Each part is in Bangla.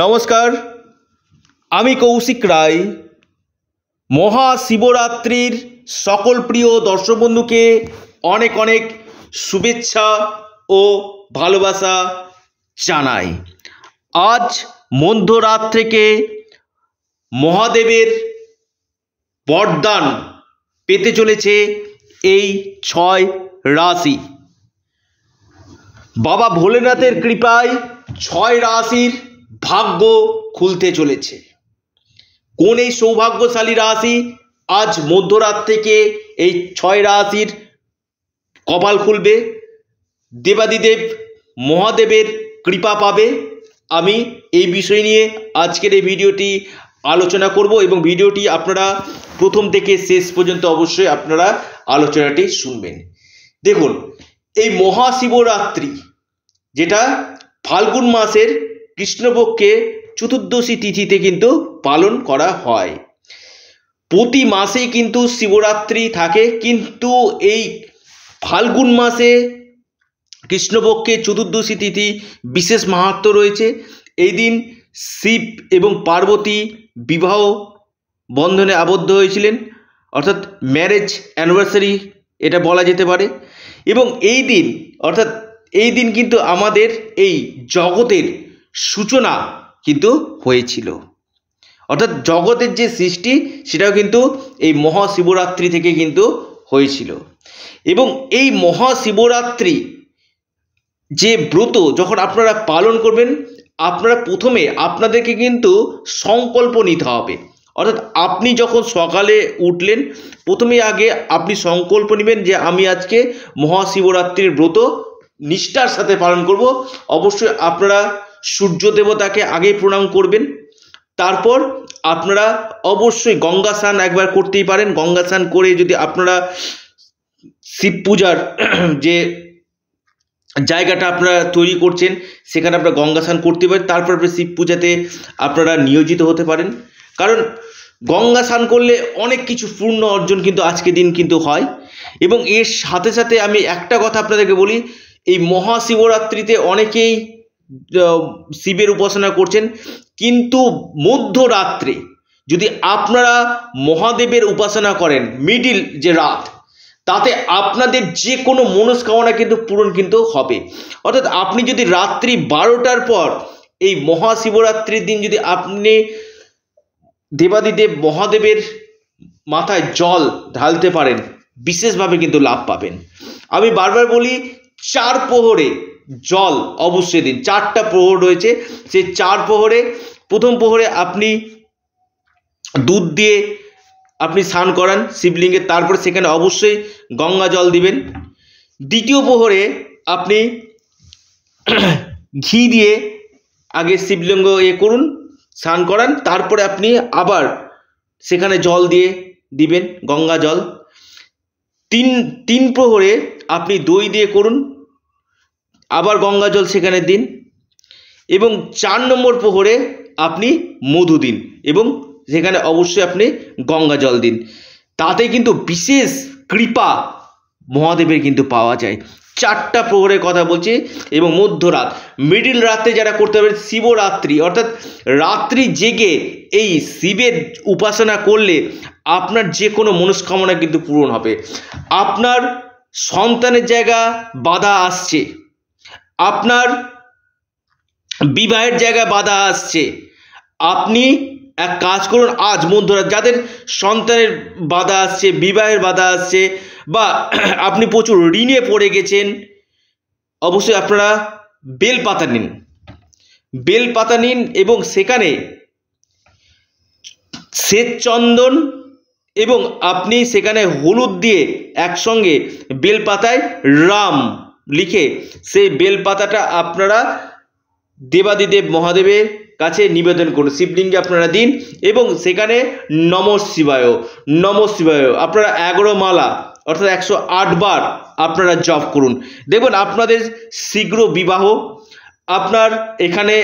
নমস্কার আমি কৌশিক রায় মহাশিবরাত্রির সকল প্রিয় দর্শক বন্ধুকে অনেক অনেক শুভেচ্ছা ও ভালোবাসা জানাই আজ মধ্যরাত থেকে মহাদেবের বরদান পেতে চলেছে এই ছয় রাশি বাবা ভোলেনাথের কৃপায় ছয় রাশির ভাগ্য খুলতে চলেছে কোন এই সৌভাগ্যশালী রাশি আজ মধ্যরাত থেকে এই ছয় রাশির কপাল খুলবে দেবাদিদেব মহাদেবের কৃপা পাবে আমি এই বিষয় নিয়ে আজকের এই ভিডিওটি আলোচনা করব এবং ভিডিওটি আপনারা প্রথম থেকে শেষ পর্যন্ত অবশ্যই আপনারা আলোচনাটি শুনবেন দেখুন এই মহাশিবরাত্রি যেটা ফাল্গুন মাসের কৃষ্ণপক্ষে চতুর্দশী তিথিতে কিন্তু পালন করা হয় প্রতি মাসেই কিন্তু শিবরাত্রি থাকে কিন্তু এই ফাল্গুন মাসে কৃষ্ণপক্ষে চতুর্দশী তিথি বিশেষ মাহাত্ম রয়েছে এই দিন শিব এবং পার্বতী বিবাহ বন্ধনে আবদ্ধ হয়েছিলেন অর্থাৎ ম্যারেজ অ্যানিভার্সারি এটা বলা যেতে পারে এবং এই দিন অর্থাৎ এই দিন কিন্তু আমাদের এই জগতের সূচনা কিন্তু হয়েছিল অর্থাৎ জগতের যে সৃষ্টি সেটাও কিন্তু এই মহাশিবরাত্রি থেকে কিন্তু হয়েছিল এবং এই মহাশিবরাত্রি যে ব্রত যখন আপনারা পালন করবেন আপনারা প্রথমে আপনাদেরকে কিন্তু সংকল্প নিতে হবে অর্থাৎ আপনি যখন সকালে উঠলেন প্রথমে আগে আপনি সংকল্প নেবেন যে আমি আজকে মহাশিবরাত্রির ব্রত নিষ্ঠার সাথে পালন করব অবশ্যই আপনারা সূর্য দেবতাকে আগে প্রণাম করবেন তারপর আপনারা অবশ্যই গঙ্গা স্নান একবার করতেই পারেন গঙ্গা স্নান করে যদি আপনারা শিব পূজার যে জায়গাটা আপনারা তৈরি করছেন সেখানে আপনারা গঙ্গা স্নান করতে পারেন তারপর আপনার শিব পূজাতে আপনারা নিয়োজিত হতে পারেন কারণ গঙ্গা স্নান করলে অনেক কিছু পূর্ণ অর্জন কিন্তু আজকে দিন কিন্তু হয় এবং এর সাথে সাথে আমি একটা কথা আপনাদেরকে বলি এই মহাশিবরাত্রিতে অনেকেই শিবের উপাসনা করছেন কিন্তু মধ্যরাত্রে যদি আপনারা মহাদেবের উপাসনা করেন মিডিল যে রাত তাতে আপনাদের যে কোনো মনস্কামনা কিন্তু পূরণ কিন্তু হবে অর্থাৎ আপনি যদি রাত্রি বারোটার পর এই মহাশিবরাত্রির দিন যদি আপনি দেবাদিদেব মহাদেবের মাথায় জল ঢালতে পারেন বিশেষভাবে কিন্তু লাভ পাবেন আমি বারবার বলি চার প্রহরে জল অবশ্যই দিন চারটা প্রহর রয়েছে সেই চার প্রহরে প্রথম প্রহরে আপনি দুধ দিয়ে আপনি স্নান করান শিবলিঙ্গে তারপরে সেখানে অবশ্যই গঙ্গা জল দিবেন দ্বিতীয় প্রহরে আপনি ঘি দিয়ে আগে শিবলিঙ্গ এ করুন স্নান করান তারপরে আপনি আবার সেখানে জল দিয়ে দিবেন গঙ্গা জল তিন তিন প্রহরে আপনি দই দিয়ে করুন আবার গঙ্গা জল সেখানে দিন এবং চার নম্বর প্রহরে আপনি মধু দিন এবং সেখানে অবশ্যই আপনি গঙ্গা জল দিন তাতে কিন্তু বিশেষ কৃপা মহাদেবের কিন্তু পাওয়া যায় চারটা প্রহরের কথা বলছি এবং মধ্যরাত মিডিল রাত্রে যারা করতে পারে শিবরাত্রি অর্থাৎ রাত্রি জেগে এই শিবের উপাসনা করলে আপনার যে কোনো মনস্কামনা কিন্তু পূরণ হবে আপনার সন্তানের জায়গা বাধা আসছে আপনার বিবাহের জায়গায় বাধা আসছে আপনি এক কাজ করুন আজ মধ্যরাত যাদের সন্তানের বাধা আসছে বিবাহের বাধা আসছে বা আপনি প্রচুর ঋণে পড়ে গেছেন অবশ্যই আপনারা বেল পাতা নিন বেল পাতা নিন এবং সেখানে শ্বেত চন্দন এবং আপনি সেখানে হলুদ দিয়ে একসঙ্গে বেলপাতায় রাম লিখে সেই বেলপাতাটা আপনারা দেবাদিদেব মহাদেবের কাছে নিবেদন করুন শিবলিঙ্গে আপনারা দিন এবং সেখানে নম শিবায় নম শিবায় আপনারা এগারো মালা অর্থাৎ একশো বার আপনারা জপ করুন দেখবেন আপনাদের শীঘ্র বিবাহ আপনার এখানে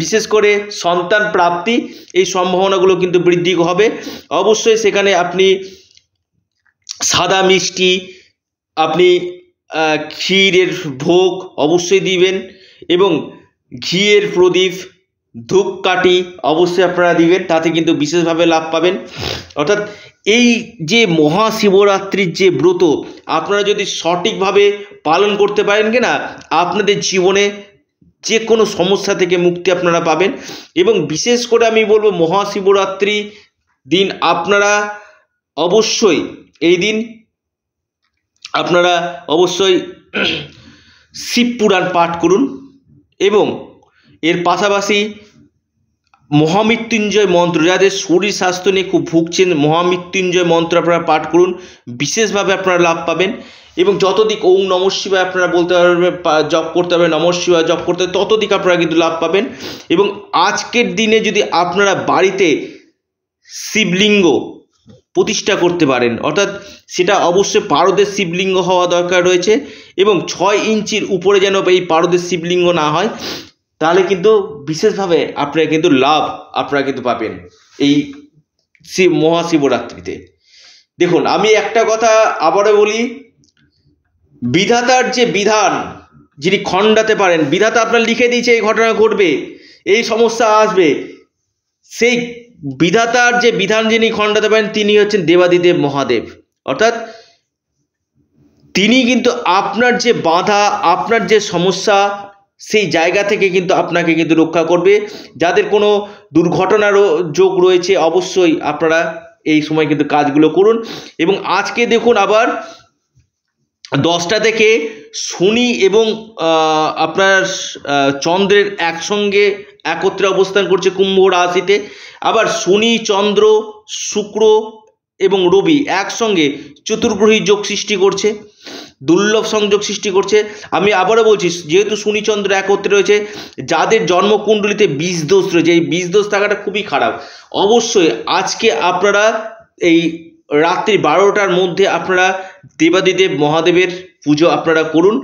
বিশেষ করে সন্তান প্রাপ্তি এই সম্ভাবনাগুলো কিন্তু বৃদ্ধি হবে অবশ্যই সেখানে আপনি সাদা মিষ্টি আপনি ক্ষীরের ভোগ অবশ্যই দিবেন এবং ঘিয়ের প্রদীপ ধূপকাঠি অবশ্যই আপনারা দিবেন তাতে কিন্তু বিশেষভাবে লাভ পাবেন অর্থাৎ এই যে মহাশিবরাত্রির যে ব্রত আপনারা যদি সঠিকভাবে পালন করতে পারেন কি না আপনাদের জীবনে যে কোনো সমস্যা থেকে মুক্তি আপনারা পাবেন এবং বিশেষ করে আমি বলবো মহাশিবরাত্রি দিন আপনারা অবশ্যই এই দিন আপনারা অবশ্যই শিব পুরাণ পাঠ করুন এবং এর পাশাপাশি মহামৃত্যুঞ্জয় মন্ত্র যাদের শরীর স্বাস্থ্য নিয়ে খুব ভুগছেন মহামৃত্যুঞ্জয় মন্ত্র আপনারা পাঠ করুন বিশেষভাবে আপনারা লাভ পাবেন এবং যতদিক ওং নম শিবা আপনারা বলতে পারবেন জপ করতে হবে নম শিবায় জপ করতে হবে ততদিক আপনারা কিন্তু লাভ পাবেন এবং আজকের দিনে যদি আপনারা বাড়িতে শিবলিঙ্গ প্রতিষ্ঠা করতে পারেন অর্থাৎ সেটা অবশ্যই পারদের শিবলিঙ্গ হওয়া দরকার রয়েছে এবং ছয় ইঞ্চির উপরে যেন এই পারদের শিবলিঙ্গ না হয় তাহলে কিন্তু বিশেষভাবে আপনারা কিন্তু লাভ আপনারা কিন্তু পাবেন এই শিব মহাশিবরাত্রিতে দেখুন আমি একটা কথা আবারও বলি বিধাতার যে বিধান যিনি খণ্ডাতে পারেন বিধাতা আপনার লিখে দিয়েছে এই ঘটনা ঘটবে এই সমস্যা আসবে সেই বিধাতার যে বিধান যিনি খণ্ডাতে পারেন তিনি হচ্ছেন দেবাদিদেব মহাদেব অর্থাৎ তিনি কিন্তু আপনার যে বাধা আপনার যে সমস্যা সেই জায়গা থেকে কিন্তু আপনাকে কিন্তু রক্ষা করবে যাদের কোনো দুর্ঘটনারও যোগ রয়েছে অবশ্যই আপনারা এই সময় কিন্তু কাজগুলো করুন এবং আজকে দেখুন আবার দশটা থেকে শনি এবং আপনার চন্দ্রের একসঙ্গে একত্রে অবস্থান করছে কুম্ভ রাশিতে আবার শনি চন্দ্র শুক্র এবং রবি একসঙ্গে চতুর্গ্রহী যোগ সৃষ্টি করছে দুর্লভ সংযোগ সৃষ্টি করছে আমি আবারও বলছি যেহেতু শনিচন্দ্র একত্রে রয়েছে যাদের জন্মকুণ্ডলিতে বিষদোষ দোষ রয়েছে এই বীজ দোষ থাকাটা খুবই খারাপ অবশ্যই আজকে আপনারা এই রাত্রি বারোটার মধ্যে আপনারা দেবাদিদেব মহাদেবের পুজো আপনারা করুন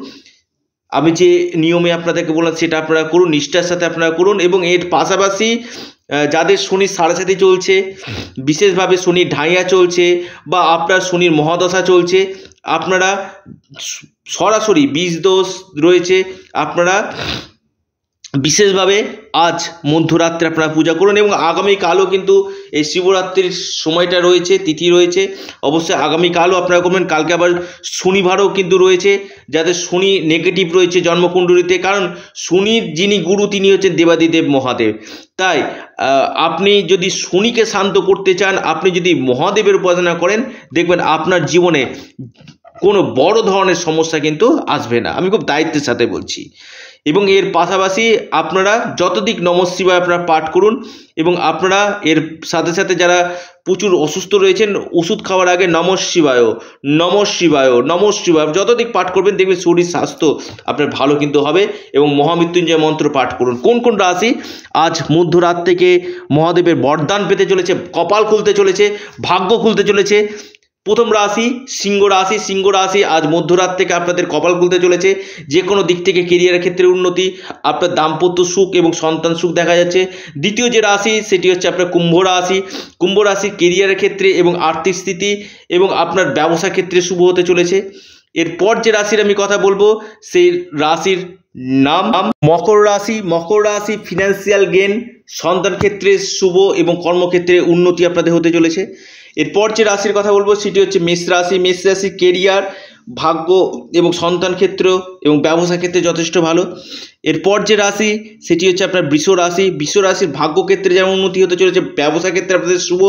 আমি যে নিয়মে আপনাদেরকে বললাম সেটা আপনারা করুন নিষ্ঠার সাথে আপনারা করুন এবং এর পাশাপাশি যাদের শনি সাড়ে চলছে বিশেষভাবে শনির ঢাইয়া চলছে বা আপনার শনির মহাদশা চলছে আপনারা সরাসরি বীজ দোষ রয়েছে আপনারা বিশেষভাবে আজ মধ্যরাত্রে আপনারা পূজা করুন এবং আগামীকালও কিন্তু এই শিবরাত্রির সময়টা রয়েছে তিথি রয়েছে অবশ্যই আগামীকালও আপনারা করবেন কালকে আবার শনিবারও কিন্তু রয়েছে যাদের শনি নেগেটিভ রয়েছে জন্মকুণ্ডলিতে কারণ শনির যিনি গুরু তিনি হচ্ছেন দেবাদিদেব মহাদেব তাই আপনি যদি শনিকে শান্ত করতে চান আপনি যদি মহাদেবের উপাসনা করেন দেখবেন আপনার জীবনে কোনো বড় ধরনের সমস্যা কিন্তু আসবে না আমি খুব দায়িত্বের সাথে বলছি এবং এর পাশাপাশি আপনারা যতদিক দিক নমশিবায় আপনারা পাঠ করুন এবং আপনারা এর সাথে সাথে যারা প্রচুর অসুস্থ রয়েছেন ওষুধ খাওয়ার আগে নমশিবায় নমশিবায় নমশিবায় যতদিক পাঠ করবেন দেখবেন শরীর স্বাস্থ্য আপনার ভালো কিন্তু হবে এবং মহামৃত্যুঞ্জয় মন্ত্র পাঠ করুন কোন কোন রাশি আজ মধ্যরাত থেকে মহাদেবের বরদান পেতে চলেছে কপাল খুলতে চলেছে ভাগ্য খুলতে চলেছে প্রথম রাশি সিংহ রাশি সিংহ রাশি আজ মধ্যরাত থেকে আপনাদের কপাল খুলতে চলেছে যে কোনো দিক থেকে কেরিয়ারের ক্ষেত্রে উন্নতি আপনার দাম্পত্য সুখ এবং সন্তান সুখ দেখা যাচ্ছে দ্বিতীয় যে রাশি সেটি হচ্ছে আপনার কুম্ভ রাশি কুম্ভ রাশি কেরিয়ারের ক্ষেত্রে এবং আর্থিক স্থিতি এবং আপনার ব্যবসা ক্ষেত্রে শুভ হতে চলেছে এরপর যে রাশির আমি কথা বলবো সেই রাশির নাম মকর রাশি মকর রাশি ফিনান্সিয়াল গেন সন্তান ক্ষেত্রে শুভ এবং কর্মক্ষেত্রে উন্নতি আপনাদের হতে চলেছে এরপর যে রাশির কথা বলবো সেটি হচ্ছে মেষ রাশি মেষ রাশি কেরিয়ার ভাগ্য এবং সন্তান ক্ষেত্র এবং ব্যবসা ক্ষেত্রে যথেষ্ট ভালো এরপর যে রাশি সেটি হচ্ছে আপনার বৃষ রাশি বৃষ রাশির ভাগ্য ক্ষেত্রে যেমন উন্নতি হতে চলেছে ব্যবসা ক্ষেত্রে আপনাদের শুভ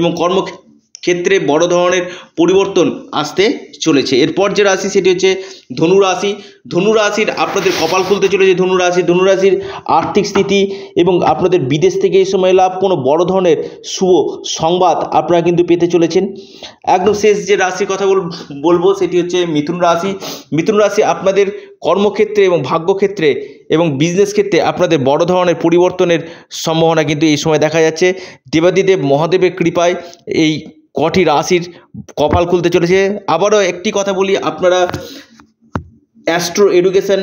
এবং কর্মক্ষেত্রে ক্ষেত্রে বড় ধরনের পরিবর্তন আসতে চলেছে এরপর যে রাশি সেটি হচ্ছে ধনু রাশি ধনু রাশির আপনাদের কপাল খুলতে চলেছে ধনু রাশি ধনু রাশির আর্থিক স্থিতি এবং আপনাদের বিদেশ থেকে এই সময় লাভ কোনো বড় ধরনের শুভ সংবাদ আপনারা কিন্তু পেতে চলেছেন একদম শেষ যে রাশির কথা বলবো সেটি হচ্ছে মিথুন রাশি মিথুন রাশি আপনাদের কর্মক্ষেত্রে এবং ভাগ্যক্ষেত্রে এবং বিজনেস ক্ষেত্রে আপনাদের বড় ধরনের পরিবর্তনের সম্ভাবনা কিন্তু এই সময় দেখা যাচ্ছে দেবাদিদেব মহাদেবের কৃপায় এই কটি রাশির কপাল খুলতে চলেছে আবারও একটি কথা বলি আপনারা অ্যাস্ট্রো এডুকেশন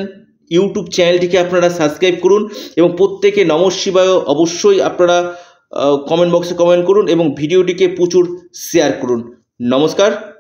ইউটিউব চ্যানেলটিকে আপনারা সাবস্ক্রাইব করুন এবং প্রত্যেকে নমশিবায় অবশ্যই আপনারা কমেন্ট বক্সে কমেন্ট করুন এবং ভিডিওটিকে প্রচুর শেয়ার করুন নমস্কার